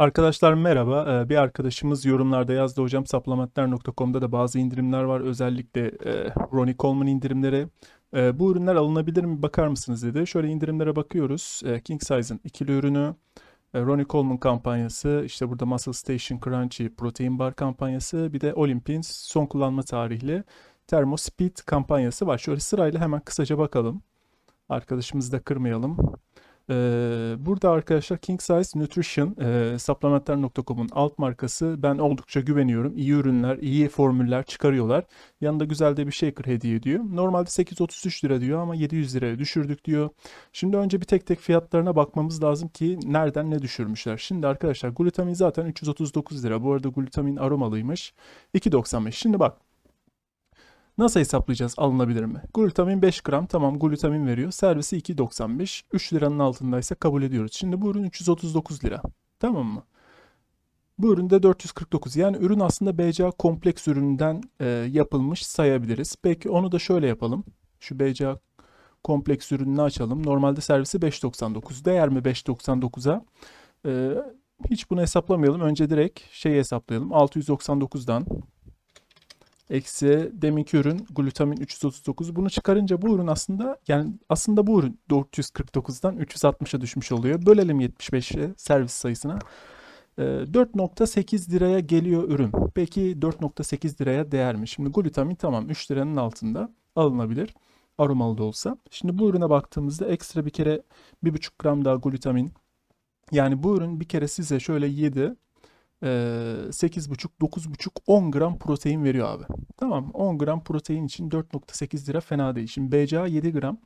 Arkadaşlar merhaba. Ee, bir arkadaşımız yorumlarda yazdı hocam supplementler.com'da da bazı indirimler var. Özellikle e, Ronnie Coleman indirimleri. Ee, bu ürünler alınabilir mi bakar mısınız dedi. Şöyle indirimlere bakıyoruz. Ee, King Size'ın ikili ürünü. Ronnie Coleman kampanyası. işte burada Muscle Station Crunchy Protein Bar kampanyası. Bir de Olympians son kullanma tarihli Thermospeed kampanyası var. Şöyle sırayla hemen kısaca bakalım. Arkadaşımızı da kırmayalım. Ee, burada arkadaşlar King Size Nutrition e, supplementler.com'un alt markası. Ben oldukça güveniyorum. İyi ürünler, iyi formüller çıkarıyorlar. Yanında güzel de bir shaker hediye ediyor. Normalde 833 lira diyor ama 700 liraya düşürdük diyor. Şimdi önce bir tek tek fiyatlarına bakmamız lazım ki nereden ne düşürmüşler. Şimdi arkadaşlar glutamin zaten 339 lira. Bu arada glutamin aromalıymış. 2.95. Şimdi bak Nasıl hesaplayacağız alınabilir mi? Glutamin 5 gram tamam glutamin veriyor. Servisi 2.95. 3 liranın altındaysa kabul ediyoruz. Şimdi bu ürün 339 lira. Tamam mı? Bu üründe 449 yani ürün aslında BCA kompleks üründen e, yapılmış sayabiliriz. Peki onu da şöyle yapalım. Şu BCA kompleks ürününü açalım. Normalde servisi 5.99. Değer mi 5.99'a? E, hiç bunu hesaplamayalım. Önce direkt şeyi hesaplayalım. 699'dan eksi deminki ürün glutamin 339. Bunu çıkarınca bu ürün aslında yani aslında bu ürün 449'dan 360'a düşmüş oluyor. Bölelim 75'e servis sayısına. 4.8 ee, liraya geliyor ürün. Peki 4.8 liraya değer mi? Şimdi glutamin tamam 3 liranın altında alınabilir. Aromalı da olsa. Şimdi bu ürüne baktığımızda ekstra bir kere 1.5 gram daha glutamin. Yani bu ürün bir kere size şöyle 7 8,5-9,5 ee, 10 gram protein veriyor abi. Tamam 10 gram protein için 4,8 lira fena değil. Şimdi BCA 7 gram.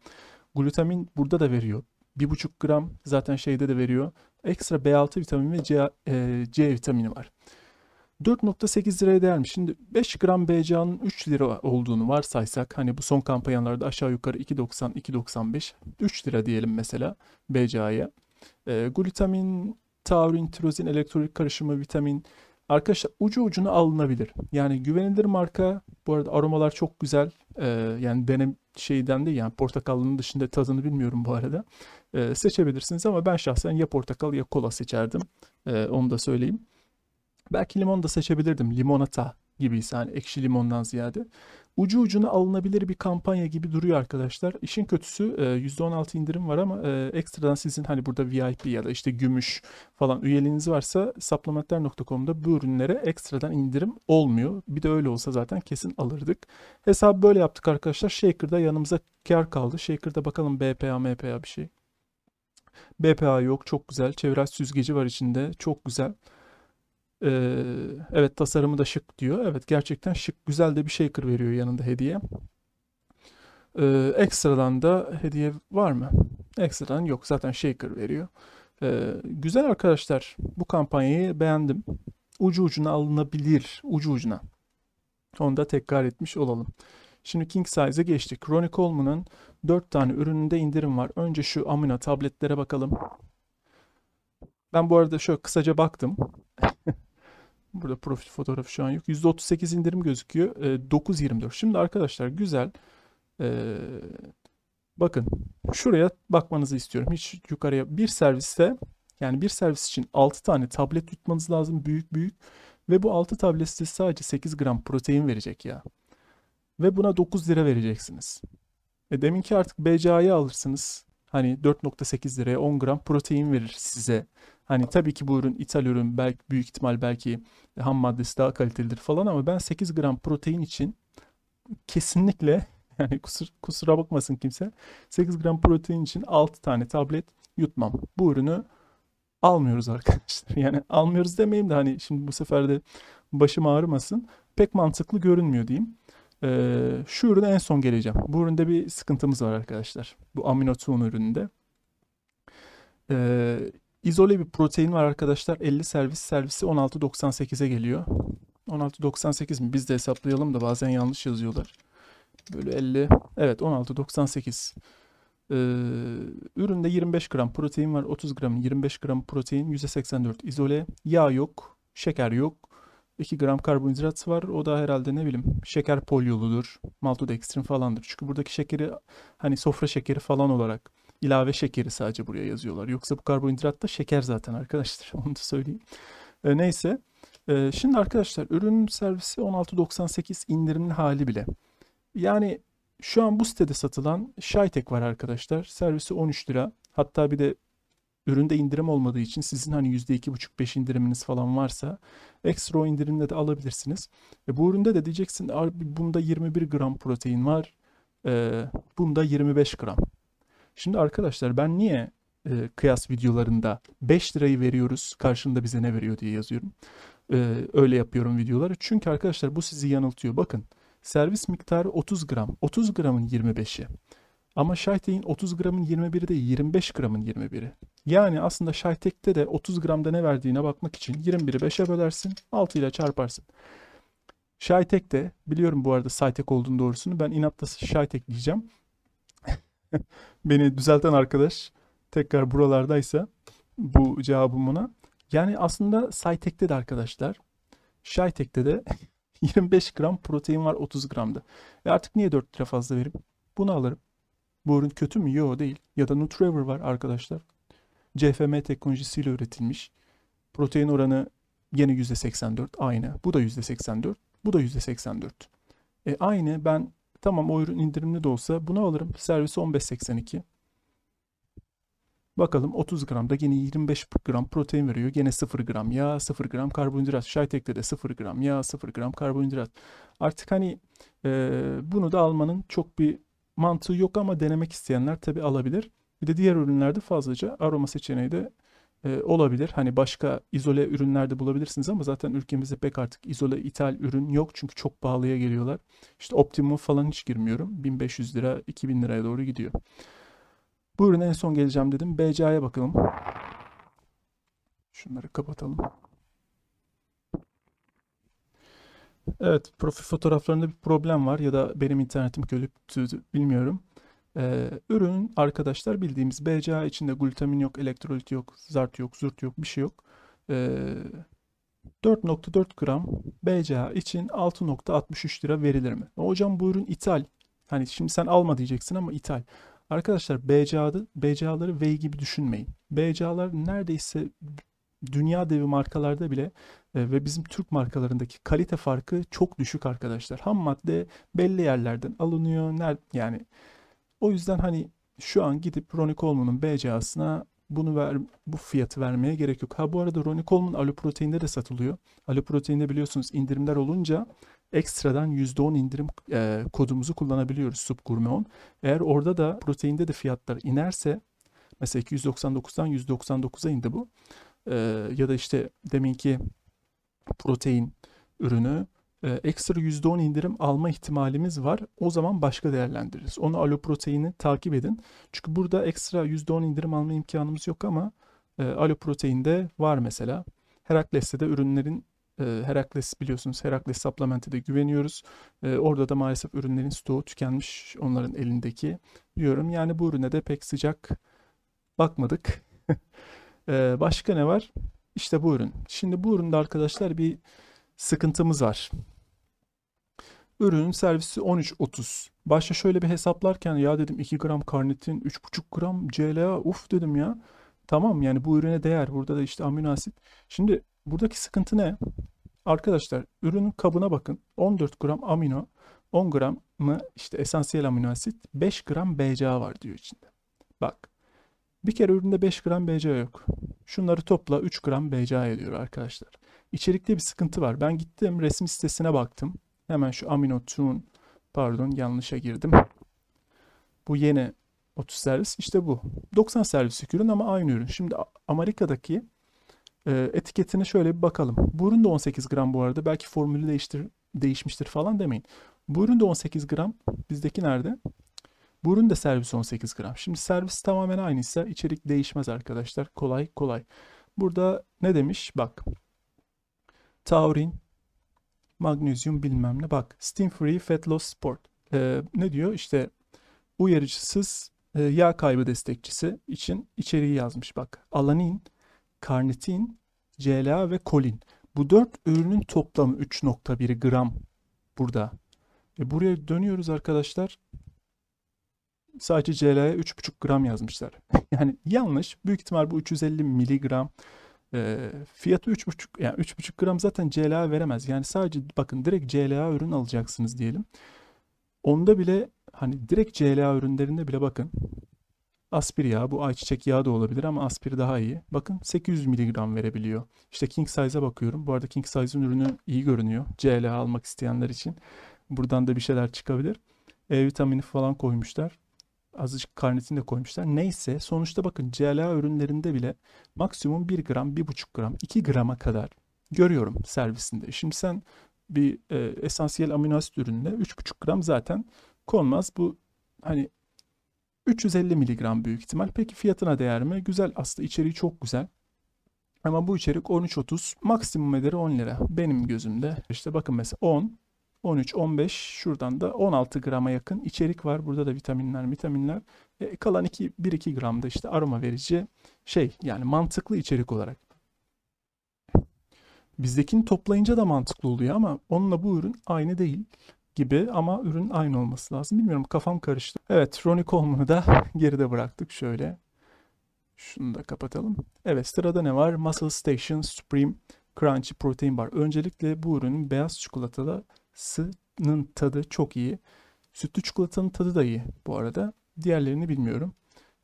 Glutamin burada da veriyor. 1,5 gram zaten şeyde de veriyor. Ekstra B6 vitamini ve C, e, C vitamini var. 4.8 liraya değermiş. Şimdi 5 gram BCA'nın 3 lira olduğunu varsaysak hani bu son kampanyalarda aşağı yukarı 2.90 2.95 3 lira diyelim mesela BCA'ya. E, ee, glutamin taurin, tirozin, elektrolit karışımı, vitamin. Arkadaşlar ucu ucuna alınabilir. Yani güvenilir marka. Bu arada aromalar çok güzel. Ee, yani benim şeyden değil yani portakalının dışında tadını bilmiyorum bu arada. Ee, seçebilirsiniz ama ben şahsen ya portakal ya kola seçerdim. Ee, onu da söyleyeyim. Belki limon da seçebilirdim. Limonata gibiyse hani ekşi limondan ziyade. Ucu ucuna alınabilir bir kampanya gibi duruyor arkadaşlar. İşin kötüsü %16 e, indirim var ama e, ekstradan sizin hani burada VIP ya da işte gümüş falan üyeliğiniz varsa supplementler.com'da bu ürünlere ekstradan indirim olmuyor. Bir de öyle olsa zaten kesin alırdık. Hesabı böyle yaptık arkadaşlar. Shaker'da yanımıza kar kaldı. Shaker'da bakalım BPA, MPA bir şey. BPA yok çok güzel. Çevrel süzgeci var içinde çok güzel. Ee, evet tasarımı da şık diyor. Evet gerçekten şık güzel de bir shaker veriyor yanında hediye. Ee, ekstradan da hediye var mı? Ekstradan yok zaten shaker veriyor. Ee, güzel arkadaşlar bu kampanyayı beğendim. Ucu ucuna alınabilir. Ucu ucuna. Onu da tekrar etmiş olalım. Şimdi King Size'e geçtik. Ronnie Coleman'ın 4 tane ürününde indirim var. Önce şu Amina tabletlere bakalım. Ben bu arada şöyle kısaca baktım. Burada profil fotoğrafı şu an yok. %38 indirim gözüküyor. E, ee, 9.24. Şimdi arkadaşlar güzel. E, bakın şuraya bakmanızı istiyorum. Hiç yukarıya bir serviste yani bir servis için 6 tane tablet tutmanız lazım. Büyük büyük. Ve bu 6 tablet size sadece 8 gram protein verecek ya. Ve buna 9 lira vereceksiniz. E deminki artık BCA'yı alırsınız hani 4.8 liraya 10 gram protein verir size. Hani tabii ki bu ürün ithal ürün belki büyük ihtimal belki ham maddesi daha kalitelidir falan ama ben 8 gram protein için kesinlikle yani kusur, kusura bakmasın kimse 8 gram protein için 6 tane tablet yutmam. Bu ürünü almıyoruz arkadaşlar. Yani almıyoruz demeyeyim de hani şimdi bu sefer de başım ağrımasın. Pek mantıklı görünmüyor diyeyim. Ee, şu ürüne en son geleceğim. Bu üründe bir sıkıntımız var arkadaşlar. Bu aminotuğun ürününde. Ee, izole bir protein var arkadaşlar. 50 servis servisi 16.98'e geliyor. 16.98 mi? Biz de hesaplayalım da bazen yanlış yazıyorlar. Böyle 50. Evet 16.98. Ee, üründe 25 gram protein var. 30 gram 25 gram protein. %84 izole. Yağ yok. Şeker yok. 2 gram karbonhidrat var. O da herhalde ne bileyim şeker polyoludur, maltodextrin falandır. Çünkü buradaki şekeri hani sofra şekeri falan olarak ilave şekeri sadece buraya yazıyorlar. Yoksa bu karbonhidrat da şeker zaten arkadaşlar. Onu da söyleyeyim. E, neyse. E, şimdi arkadaşlar ürün servisi 16.98 indirimli hali bile. Yani şu an bu sitede satılan Şaytek var arkadaşlar. Servisi 13 lira. Hatta bir de üründe indirim olmadığı için sizin hani %2,5-5 indiriminiz falan varsa ekstra o indirimle de alabilirsiniz. E bu üründe de diyeceksin abi bunda 21 gram protein var. E, bunda 25 gram. Şimdi arkadaşlar ben niye e, kıyas videolarında 5 lirayı veriyoruz karşında bize ne veriyor diye yazıyorum. E, öyle yapıyorum videoları. Çünkü arkadaşlar bu sizi yanıltıyor. Bakın servis miktarı 30 gram. 30 gramın 25'i. Ama Şahitey'in 30 gramın 21'i de 25 gramın 21'i. Yani aslında Şahitek'te de 30 gramda ne verdiğine bakmak için 21'i 5'e bölersin 6 ile çarparsın. Şahitek de biliyorum bu arada Saytek olduğunu doğrusunu ben inatla Şahitek diyeceğim. Beni düzelten arkadaş tekrar buralardaysa bu cevabım ona. Yani aslında Saytek'te de arkadaşlar Şahitek'te de 25 gram protein var 30 gramda. Ve artık niye 4 lira fazla verip bunu alırım. Bu ürün kötü mü? Yok değil. Ya da Nutrevor var arkadaşlar. CFM teknolojisiyle üretilmiş. Protein oranı yine %84 aynı. Bu da %84. Bu da %84. E, aynı ben tamam o ürün indirimli de olsa bunu alırım. Servisi 15.82. Bakalım 30 gramda yine 25 gram protein veriyor. Gene 0 gram yağ, 0 gram karbonhidrat. Şaytek'te de 0 gram yağ, 0 gram karbonhidrat. Artık hani e, bunu da almanın çok bir mantığı yok ama denemek isteyenler tabi alabilir. Bir de diğer ürünlerde fazlaca aroma seçeneği de e, olabilir. Hani başka izole ürünlerde bulabilirsiniz ama zaten ülkemizde pek artık izole ithal ürün yok çünkü çok pahalıya geliyorlar. İşte Optimum falan hiç girmiyorum. 1500 lira 2000 liraya doğru gidiyor. Bu ürüne en son geleceğim dedim. BCA'ya bakalım. Şunları kapatalım. Evet, profil fotoğraflarında bir problem var ya da benim internetim kötü bilmiyorum. Ee, ürünün arkadaşlar bildiğimiz BCA içinde glutamin yok, elektrolit yok, zart yok, zürt yok, bir şey yok. Ee, 4.4 gram BCA için 6.63 lira verilir mi? Hocam bu ürün ithal. Hani şimdi sen alma diyeceksin ama ithal. Arkadaşlar BCA'dı BCA'ları V gibi düşünmeyin. BCA'lar neredeyse dünya devi markalarda bile e, ve bizim Türk markalarındaki kalite farkı çok düşük arkadaşlar. Ham madde belli yerlerden alınıyor. Ner yani o yüzden hani şu an gidip Ronnie Coleman'ın BCA'sına bunu ver, bu fiyatı vermeye gerek yok. Ha bu arada Ronnie Coleman aluproteinde de satılıyor. Aluproteinde biliyorsunuz indirimler olunca ekstradan %10 indirim e, kodumuzu kullanabiliyoruz Sub Gourmet 10. Eğer orada da proteinde de fiyatlar inerse mesela 299'dan 199'a indi bu e, ya da işte deminki protein ürünü e, ekstra %10 indirim alma ihtimalimiz var. O zaman başka değerlendiririz. Onu aloproteini takip edin. Çünkü burada ekstra %10 indirim alma imkanımız yok ama e, aloproteinde var mesela. Herakles'te de ürünlerin e, Herakles biliyorsunuz Herakles Supplement'e güveniyoruz. E, orada da maalesef ürünlerin stoğu tükenmiş onların elindeki diyorum. Yani bu ürüne de pek sıcak bakmadık. Ee, başka ne var? İşte bu ürün. Şimdi bu üründe arkadaşlar bir sıkıntımız var. Ürünün servisi 13.30. Başta şöyle bir hesaplarken ya dedim 2 gram karnitin 3.5 gram CLA uf dedim ya. Tamam yani bu ürüne değer. Burada da işte amino asit. Şimdi buradaki sıkıntı ne? Arkadaşlar ürünün kabına bakın. 14 gram amino, 10 gram mı işte esansiyel amino asit, 5 gram BCA var diyor içinde. Bak bir kere üründe 5 gram BCA yok. Şunları topla 3 gram BCA ediyor arkadaşlar. İçerikte bir sıkıntı var. Ben gittim resim sitesine baktım. Hemen şu amino tune pardon yanlışa girdim. Bu yeni 30 servis işte bu. 90 servislik ürün ama aynı ürün. Şimdi Amerika'daki e, etiketine şöyle bir bakalım. Bu ürün de 18 gram bu arada. Belki formülü değiştir, değişmiştir falan demeyin. Bu ürün de 18 gram. Bizdeki nerede? Bu ürün de servis 18 gram. Şimdi servis tamamen aynıysa içerik değişmez arkadaşlar. Kolay kolay. Burada ne demiş? Bak. Taurin, magnezyum bilmem ne. Bak steam free fat loss sport. Ee, ne diyor? İşte uyarıcısız e, yağ kaybı destekçisi için içeriği yazmış. Bak alanin, karnitin, CLA ve kolin. Bu dört ürünün toplamı 3.1 gram burada. E buraya dönüyoruz arkadaşlar. Sadece CL'ye 3,5 gram yazmışlar. yani yanlış. Büyük ihtimal bu 350 miligram. E, fiyatı 3,5 yani 3,5 gram zaten CLA veremez. Yani sadece bakın direkt CLA ürün alacaksınız diyelim. Onda bile hani direkt CLA ürünlerinde bile bakın. Aspir yağı bu ayçiçek yağı da olabilir ama aspir daha iyi. Bakın 800 miligram verebiliyor. İşte King Size'a bakıyorum. Bu arada King Size'ın ürünü iyi görünüyor. CLA almak isteyenler için. Buradan da bir şeyler çıkabilir. E vitamini falan koymuşlar azıcık karnetini de koymuşlar. Neyse sonuçta bakın CLA ürünlerinde bile maksimum 1 gram, 1,5 gram, 2 grama kadar görüyorum servisinde. Şimdi sen bir e, esansiyel amino asit ürününe 3,5 gram zaten konmaz. Bu hani 350 miligram büyük ihtimal. Peki fiyatına değer mi? Güzel aslında içeriği çok güzel. Ama bu içerik 13.30 maksimum ederi 10 lira benim gözümde. İşte bakın mesela 10 13, 15 şuradan da 16 grama yakın içerik var. Burada da vitaminler, vitaminler. E, kalan 2, 1-2 da işte aroma verici şey yani mantıklı içerik olarak. Bizdekini toplayınca da mantıklı oluyor ama onunla bu ürün aynı değil gibi ama ürün aynı olması lazım. Bilmiyorum kafam karıştı. Evet Ronnie Coleman'ı da geride bıraktık şöyle. Şunu da kapatalım. Evet sırada ne var? Muscle Station Supreme Crunchy Protein Bar. Öncelikle bu ürünün beyaz çikolatalı Çikolatasının tadı çok iyi. Sütlü çikolatanın tadı da iyi bu arada. Diğerlerini bilmiyorum.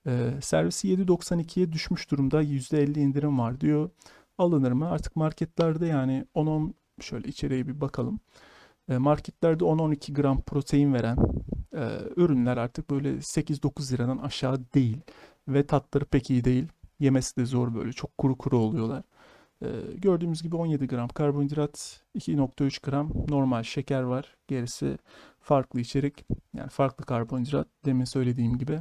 Ee, servisi 7.92'ye düşmüş durumda. %50 indirim var diyor. Alınır mı? Artık marketlerde yani 10-10 şöyle içeriye bir bakalım. Ee, marketlerde 10-12 gram protein veren e, ürünler artık böyle 8-9 liradan aşağı değil. Ve tatları pek iyi değil. Yemesi de zor böyle çok kuru kuru oluyorlar. Ee, gördüğümüz gibi 17 gram karbonhidrat, 2.3 gram normal şeker var. Gerisi farklı içerik, yani farklı karbonhidrat demin söylediğim gibi.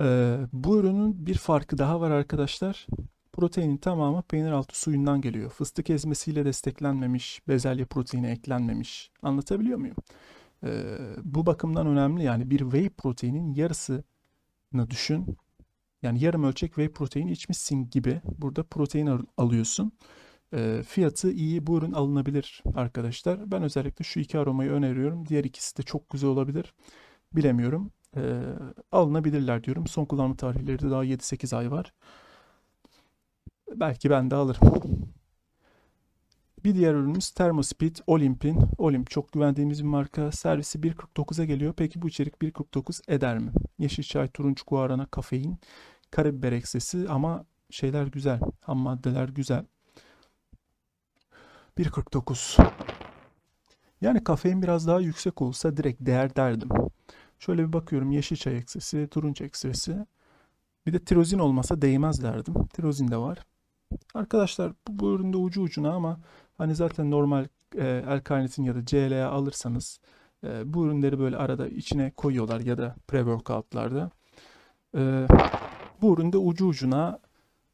Ee, bu ürünün bir farkı daha var arkadaşlar. Proteinin tamamı peynir altı suyundan geliyor. Fıstık ezmesiyle desteklenmemiş, bezelye proteini eklenmemiş. Anlatabiliyor muyum? Ee, bu bakımdan önemli yani bir whey proteinin yarısını düşün. Yani yarım ölçek whey protein içmişsin gibi burada protein alıyorsun. E, fiyatı iyi bu ürün alınabilir arkadaşlar. Ben özellikle şu iki aromayı öneriyorum. Diğer ikisi de çok güzel olabilir. Bilemiyorum. E, alınabilirler diyorum. Son kullanma tarihleri de daha 7-8 ay var. Belki ben de alırım. Bir diğer ürünümüz Thermospeed Olimpin Olymp çok güvendiğimiz bir marka. Servisi 1.49'a geliyor. Peki bu içerik 1.49 eder mi? Yeşil çay, turunç, guarana, kafein, karabiber eksesi ama şeyler güzel. Ham maddeler güzel. 1.49 Yani kafein biraz daha yüksek olsa direkt değer derdim. Şöyle bir bakıyorum yeşil çay eksesi, turunç eksesi. Bir de tirozin olmasa değmez derdim. Tirozin de var. Arkadaşlar bu, bu üründe ucu ucuna ama Hani zaten normal e, L-karnitin ya da CLA alırsanız e, bu ürünleri böyle arada içine koyuyorlar ya da pre-workoutlarda. E, bu üründe ucu ucuna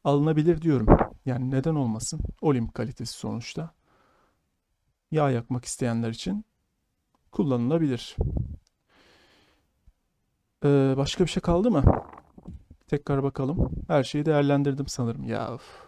alınabilir diyorum. Yani neden olmasın? Olimp kalitesi sonuçta. Yağ yakmak isteyenler için kullanılabilir. Ee, başka bir şey kaldı mı? Tekrar bakalım. Her şeyi değerlendirdim sanırım. Ya of.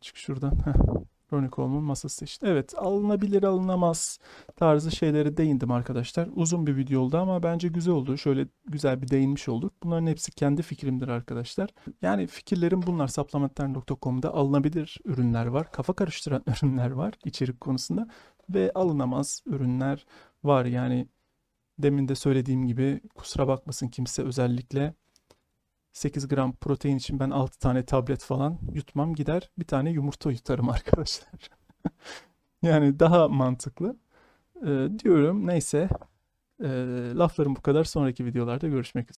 Çık şuradan. Heh. Örnek olma masası işte. Evet alınabilir alınamaz tarzı şeylere değindim arkadaşlar. Uzun bir video oldu ama bence güzel oldu. Şöyle güzel bir değinmiş olduk. Bunların hepsi kendi fikrimdir arkadaşlar. Yani fikirlerim bunlar. Supplementler.com'da alınabilir ürünler var. Kafa karıştıran ürünler var içerik konusunda. Ve alınamaz ürünler var. Yani demin de söylediğim gibi kusura bakmasın kimse özellikle 8 gram protein için ben 6 tane tablet falan yutmam gider. Bir tane yumurta yutarım arkadaşlar. yani daha mantıklı. Ee, diyorum neyse. E, laflarım bu kadar. Sonraki videolarda görüşmek üzere.